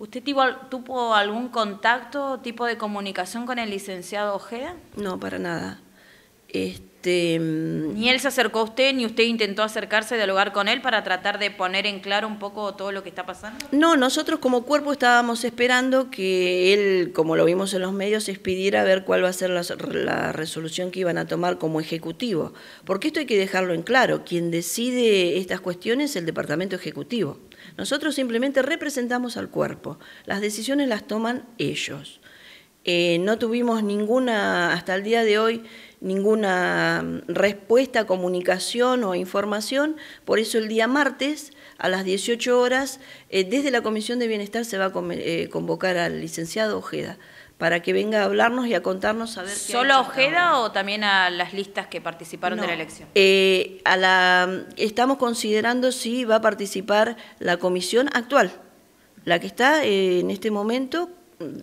¿Usted tuvo algún contacto, tipo de comunicación con el licenciado Ojeda? No, para nada. Este... Ni mm, él se acercó a usted, ni usted intentó acercarse, dialogar con él para tratar de poner en claro un poco todo lo que está pasando. No, nosotros como cuerpo estábamos esperando que él, como lo vimos en los medios, expidiera a ver cuál va a ser la, la resolución que iban a tomar como ejecutivo. Porque esto hay que dejarlo en claro, quien decide estas cuestiones es el departamento ejecutivo. Nosotros simplemente representamos al cuerpo, las decisiones las toman ellos. Eh, no tuvimos ninguna, hasta el día de hoy, ninguna mm, respuesta, comunicación o información, por eso el día martes a las 18 horas, eh, desde la Comisión de Bienestar se va a eh, convocar al licenciado Ojeda para que venga a hablarnos y a contarnos a ver ¿Solo a Ojeda o también a las listas que participaron de la elección? Eh, a la, estamos considerando si va a participar la comisión actual, la que está eh, en este momento mm,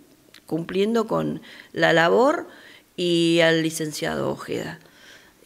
cumpliendo con la labor y al licenciado Ojeda.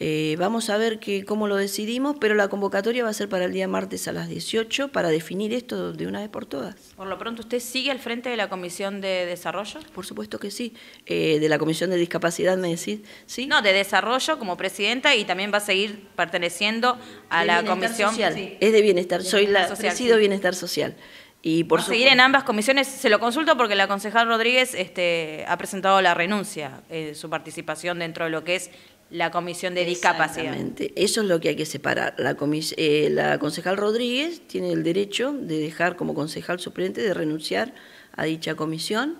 Eh, vamos a ver cómo lo decidimos, pero la convocatoria va a ser para el día martes a las 18 para definir esto de una vez por todas. Por lo pronto, ¿usted sigue al frente de la Comisión de Desarrollo? Por supuesto que sí. Eh, de la Comisión de Discapacidad, me decís, No, de Desarrollo como presidenta y también va a seguir perteneciendo a la Comisión... Es de Bienestar, soy la... Social, presido Bienestar Social. Y por seguir en ambas comisiones, se lo consulto porque la concejal Rodríguez este, ha presentado la renuncia, eh, su participación dentro de lo que es la comisión de discapacidad. Eso es lo que hay que separar. La, eh, la concejal Rodríguez tiene el derecho de dejar como concejal suplente, de renunciar a dicha comisión.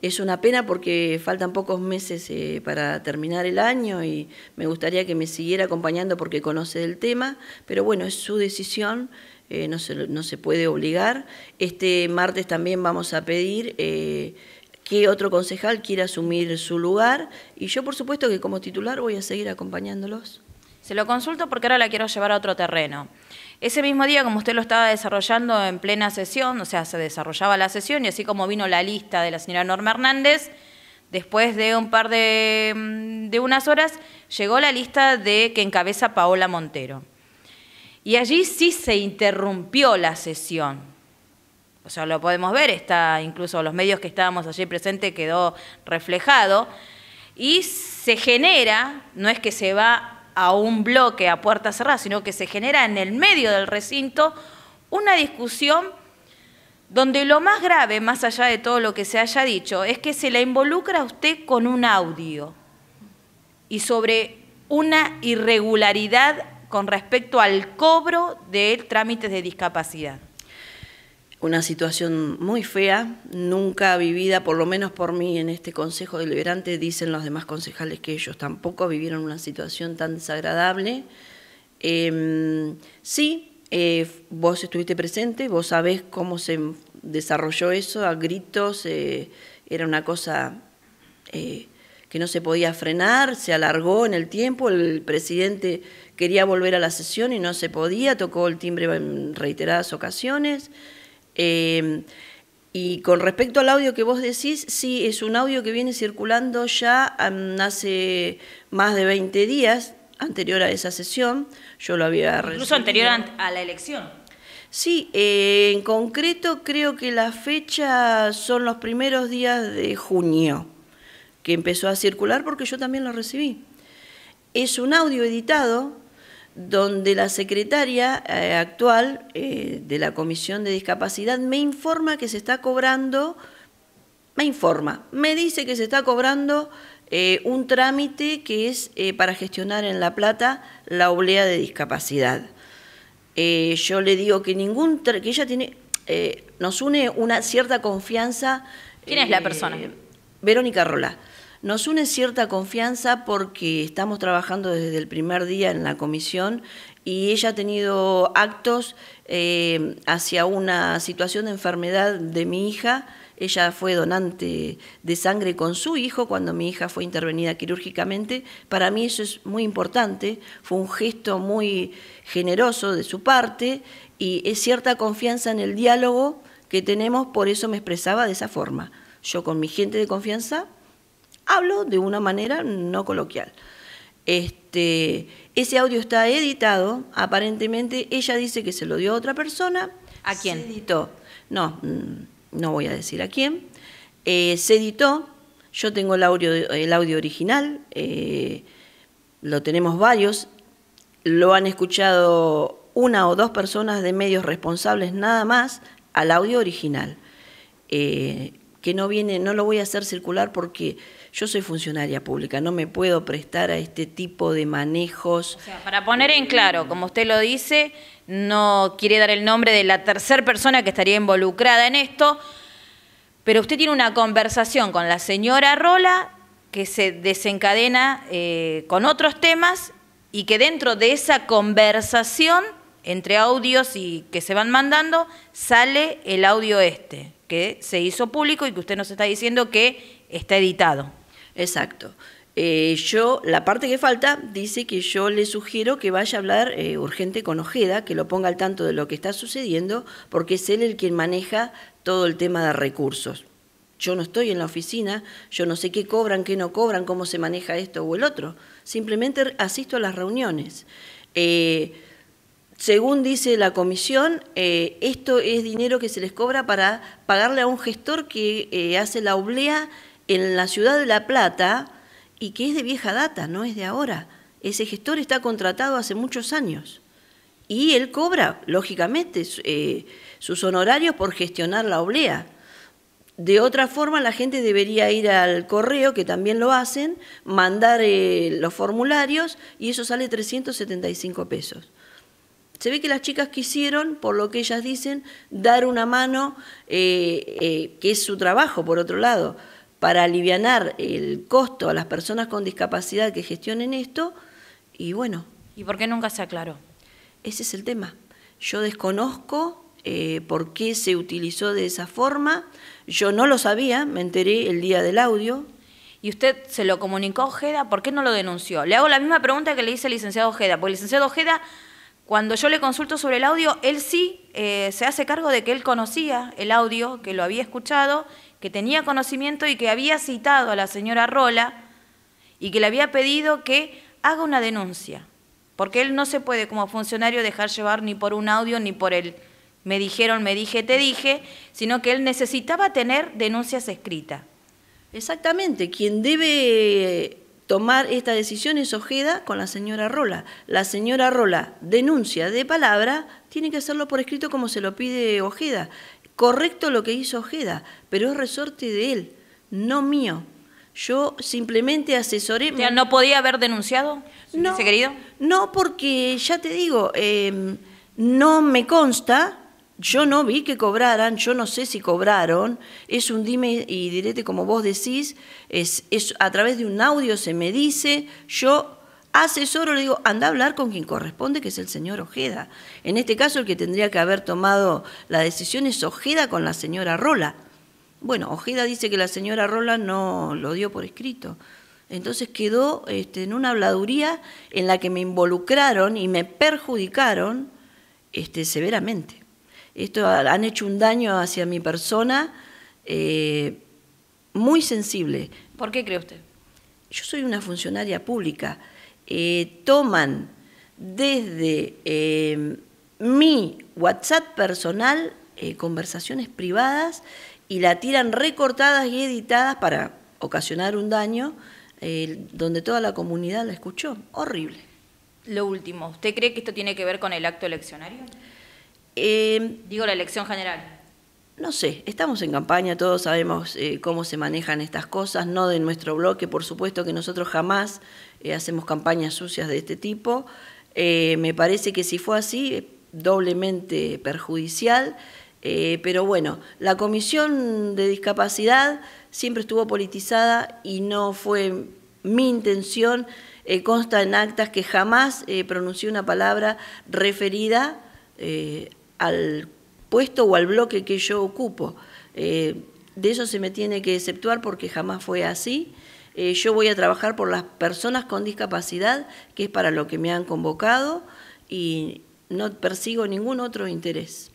Es una pena porque faltan pocos meses eh, para terminar el año y me gustaría que me siguiera acompañando porque conoce del tema, pero bueno, es su decisión, eh, no, no, se, puede obligar. Este martes también vamos a pedir que otro concejal quiera asumir su lugar y yo por supuesto que como titular voy a seguir acompañándolos. Se lo consulto porque ahora la quiero llevar a otro terreno. Ese mismo día, como usted lo estaba desarrollando en plena sesión, o sea, se desarrollaba la sesión y así como vino la lista de la señora Norma Hernández, después de un par de, mm, de unas horas llegó la lista de que encabeza Paola Montero. Y allí sí se interrumpió la sesión o sea, lo podemos ver, está incluso los medios que estábamos allí presentes quedó reflejado, y se genera, no es que se va a un bloque a puerta cerrada, sino que se genera en el medio del recinto una discusión donde lo más grave, más allá de todo lo que se haya dicho, es que se la involucra a usted con un audio y sobre una irregularidad con respecto al cobro de trámites de discapacidad una situación muy fea, nunca vivida, por lo menos por mí en este Consejo Deliberante, dicen los demás concejales que ellos tampoco vivieron una situación tan desagradable. Em, sí, eh, vos estuviste presente, vos sabés cómo se desarrolló eso, a gritos, eh, era una cosa eh, que no se podía frenar, se alargó en el tiempo, el presidente quería volver a la sesión y no se podía, tocó el timbre en reiteradas ocasiones. Em, y con respecto al audio que vos decís, sí, es un audio que viene circulando ya hace más de 20 días, anterior a esa sesión. Yo lo había Incluso anterior a la elección. Sí, eh, en concreto creo que la fecha son los primeros días de junio que empezó a circular porque yo también lo recibí. Es un audio editado donde la secretaria eh, actual eh, de la Comisión de Discapacidad me informa que se está cobrando, me informa, me dice que se está cobrando eh, un trámite que es para gestionar en La Plata la oblea de discapacidad. yo le digo que ningún, que ella tiene, nos une una cierta confianza. ¿Quién es la persona? Verónica Rola. Nos une cierta confianza porque estamos trabajando desde el primer día en la comisión y ella ha tenido actos eh, hacia una situación de enfermedad de mi hija. Ella fue donante de sangre con su hijo cuando mi hija fue intervenida quirúrgicamente. Para mí eso es muy importante, fue un gesto muy generoso de su parte y es cierta confianza en el diálogo que tenemos, por eso me expresaba de esa forma. Yo con mi gente de confianza hablo de una manera no coloquial. Este, ese audio está editado, aparentemente ella dice que se lo dio a otra persona. ¿A quién? Se editó. No, mm, no voy a decir a quién. Eh, se editó, yo tengo el audio, original, eh, lo tenemos varios, lo han escuchado una o dos personas de medios responsables nada más al audio original. Eh, que no viene, no lo voy a hacer circular porque yo soy funcionaria pública, no me puedo prestar a este tipo de manejos. para poner en claro, como usted lo dice, no quiere dar el nombre de la tercera persona que estaría involucrada en esto, pero usted tiene una conversación con la señora Rola que se desencadena eh, con otros temas y que dentro de esa conversación entre audios y que se van mandando sale el audio este que se hizo público y que usted nos está diciendo que está editado. Exacto. Eh, yo, la parte que falta, dice que yo le sugiero que vaya a hablar eh, urgente con Ojeda, que lo ponga al tanto de lo que está sucediendo, porque es él el quien maneja todo el tema de recursos. Yo no estoy en la oficina, yo no sé qué cobran, qué no cobran, cómo se maneja esto o el otro. Simplemente asisto a las reuniones. Eh, según dice la comisión, eh, esto es dinero que se les cobra para pagarle a un gestor que eh, hace la oblea en la ciudad de La Plata y que es de vieja data, no es de ahora. Ese gestor está contratado hace muchos años y él cobra, lógicamente, eh, sus honorarios por gestionar la oblea. De otra forma, la gente debería ir al correo, que también lo hacen, mandar los formularios y eso sale 375 pesos. Se ve que las chicas quisieron, por lo que ellas dicen, dar una mano, eh, eh, que es su trabajo, por otro lado, para aliviar el costo a las personas con discapacidad que gestionen esto, y bueno. ¿Y por qué nunca se aclaró? Ese es el tema. Yo desconozco eh, por qué se utilizó de esa forma. Yo no lo sabía, me enteré el día del audio. ¿Y usted se lo comunicó a Ojeda? ¿Por qué no lo denunció? Le hago la misma pregunta que le hice al licenciado Ojeda, porque el licenciado Ojeda cuando yo le consulto sobre el audio, él sí eh, se hace cargo de que él conocía el audio, que lo había escuchado, que tenía conocimiento y que había citado a la señora Rola y que le había pedido que haga una denuncia, porque él no se puede como funcionario dejar llevar ni por un audio ni por el me dijeron, me dije, te dije, sino que él necesitaba tener denuncias escritas. Exactamente, quien debe tomar esta decisión es Ojeda con la señora Rola. La señora Rola denuncia de palabra, tiene que hacerlo por escrito como se lo pide Ojeda. Correcto lo que hizo Ojeda, pero es resorte de él, no mío. Yo simplemente asesoré. O ¿No podía haber denunciado, no, querido? No, porque ya te digo, em, no me consta yo no vi que cobraran, yo no sé si cobraron, es un dime y direte como vos decís, es, a través de un audio se me dice, yo asesoro, le digo, anda a hablar con quien corresponde, que es el señor Ojeda. En este caso el que tendría que haber tomado la decisión es Ojeda con la señora Rola. Bueno, Ojeda dice que la señora Rola no lo dio por escrito. Entonces quedó este, en una habladuría en la que me involucraron y me perjudicaron este, severamente. Esto han hecho un daño hacia mi persona eh, muy sensible. ¿Por qué cree usted? Yo soy una funcionaria pública. Eh, toman desde eh, mi WhatsApp personal conversaciones privadas y la tiran recortadas y editadas para ocasionar un daño donde toda la comunidad la escuchó. Horrible. Lo último, ¿usted cree que esto tiene que ver con el acto eleccionario? Em, Digo la elección general. No sé, estamos en campaña, todos sabemos eh, cómo se manejan estas cosas, no de nuestro bloque, por supuesto que nosotros jamás eh, hacemos campañas sucias de este tipo. Eh, me parece que si fue así, doblemente perjudicial. pero bueno, la comisión de discapacidad siempre estuvo politizada y no fue mi intención, consta en actas que jamás pronuncié una palabra referida a al puesto o al bloque que yo ocupo. Eh, de eso se me tiene que exceptuar porque jamás fue así. Eh, yo voy a trabajar por las personas con discapacidad, que es para lo que me han convocado, y no persigo ningún otro interés.